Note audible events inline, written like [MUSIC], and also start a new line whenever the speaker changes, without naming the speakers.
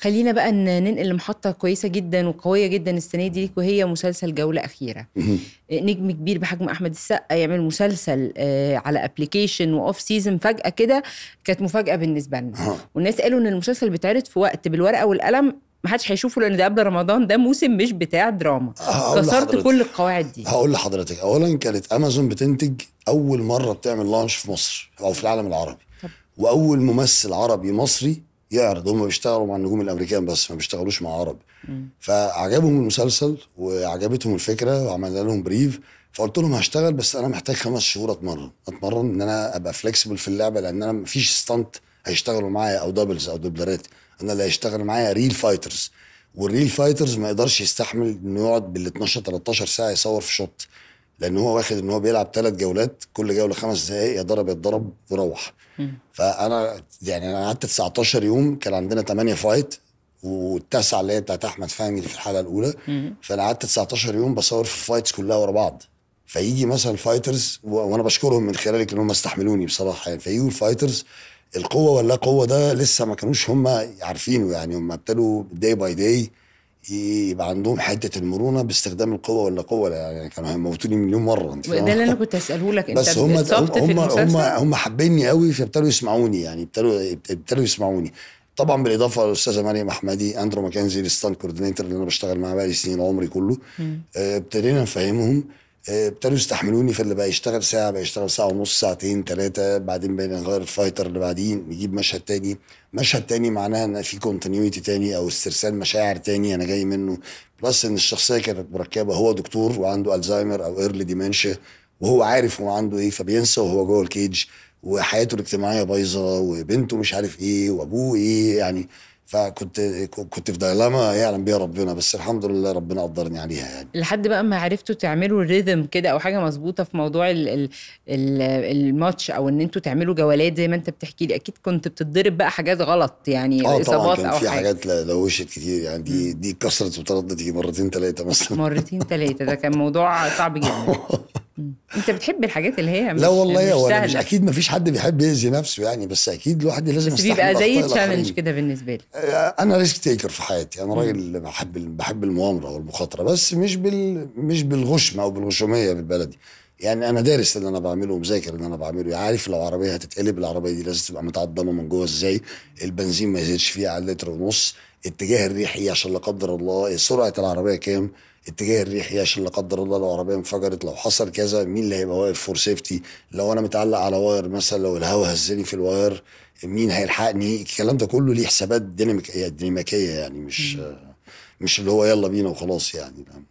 خلينا بقى ننقل لمحطة كويسة جدا وقوية جدا السنة دي وهي مسلسل جولة أخيرة آه، نجم كبير بحجم أحمد السقا يعمل مسلسل آه، على أبليكيشن وأوف سيزون فجأة كده كانت مفاجأة بالنسبة لنا والناس قالوا إن المسلسل بيتعرض في وقت بالورقة والقلم محدش هيشوفه لان ده قبل رمضان ده موسم مش بتاع دراما أه، كسرت كل
القواعد دي هقول لحضرتك اولا كانت امازون بتنتج اول مره بتعمل لانش في مصر او في العالم العربي طب. واول ممثل عربي مصري يعرض هم بيشتغلوا مع النجوم الامريكان بس ما بيشتغلوش مع عرب فعجبهم المسلسل وعجبتهم الفكره وعملنا لهم بريف فقلت لهم هشتغل بس انا محتاج خمس شهور اتمرن اتمرن ان انا ابقى فليكسبل في اللعبه لان انا مفيش ستانت هيشتغلوا معايا او دبلز او دبلرات انا اللي هيشتغل معايا ريل فايترز والريل فايترز ما يقدرش يستحمل انه يقعد بال 12 13 ساعه يصور في شوت لان هو واخد ان هو بيلعب ثلاث جولات كل جوله خمس دقائق يا ضرب يا ضرب وروح فانا يعني انا قعدت 19 يوم كان عندنا 8 فايت والتاسعه اللي هي بتاعت احمد فهمي في الحلقه الاولى فانا قعدت 19 يوم بصور في الفايتس كلها ورا بعض فيجي مثلا الفايترز وانا بشكرهم من خلالك ان هم استحملوني بصراحه يعني فيجوا الفايترز القوه ولا قوه ده لسه ما كانوش هم عارفينه يعني هم ابتدوا داي باي داي يبقى عندهم حته المرونه باستخدام القوه ولا قوه يعني كانوا هيموتوني مليون مره انت ده اللي انا
كنت هساله لك انت بس هم هم هم
هم حابيني قوي فابتدوا يسمعوني يعني ابتدوا ابتدوا يسمعوني طبعا بالاضافه للاستاذه مريم احمدي اندرو ماكنزي الستاند كوردينيتور اللي انا بشتغل معاه بقالي سنين عمري كله آه، ابتدينا نفهمهم آه، ابتدوا يستحملوني فاللي بقى يشتغل ساعه بقى يشتغل ساعه ونص ساعتين ثلاثه بعدين بقينا نغير الفايتر اللي بعديه نجيب مشهد تاني مشهد تاني معناها ان في كونتينيوتي تاني او استرسال مشاعر تاني انا جاي منه بلس ان الشخصيه كانت مركبه هو دكتور وعنده الزهايمر او ايرلي ديمنشيا وهو عارف هو عنده ايه فبينسى وهو جوه الكيج وحياته الاجتماعيه بايظه وبنته مش عارف ايه وابوه ايه يعني فكنت كنت في دايلاما يعلم إيه، بيها ربنا بس الحمد لله ربنا قدرني عليها يعني
لحد بقى ما عرفتوا تعملوا ريذم كده او حاجه مظبوطه في موضوع الماتش او ان انتوا تعملوا جولات زي ما انت بتحكي لي اكيد كنت بتتضرب بقى حاجات غلط يعني آه طبعا كان في حاجات
لوشت كتير يعني دي دي كسرت وطردت مرتين ثلاثه مثلا
مرتين ثلاثه ده كان موضوع صعب جدا [LAUGHS] انت بتحب الحاجات اللي هي مش لا والله مش سهلة. مش
اكيد ما فيش حد بيحب يأذي نفسه يعني بس اكيد الواحد لازم بس بيبقى زي تشالنج
كده بالنسبه لي
آه، انا ريسك تيكر في حياتي انا راجل بحب بحب المغامره والمخاطره بس مش بال مش بالغشم او بالغشوميه بالبلدي يعني انا دارس اللي انا بعمله ومذاكر اللي انا بعمله يعني عارف لو عربيه هتتقلب العربيه دي لازم تبقى متعضمه من جوه ازاي البنزين ما يزيدش فيها على لتر ونص اتجاه الريح ايه عشان لا قدر الله سرعه العربيه كام اتجاه الريح ايه عشان لا قدر الله لو العربيه انفجرت لو حصل كذا مين اللي هيبقى واقف فور سيفتي لو انا متعلق على واير مثلا لو الهواء هزني في الواير مين هيلحقني الكلام ده كله ليه حسابات ديناميكيه ديناميكيه يعني مش مش اللي هو يلا بينا وخلاص يعني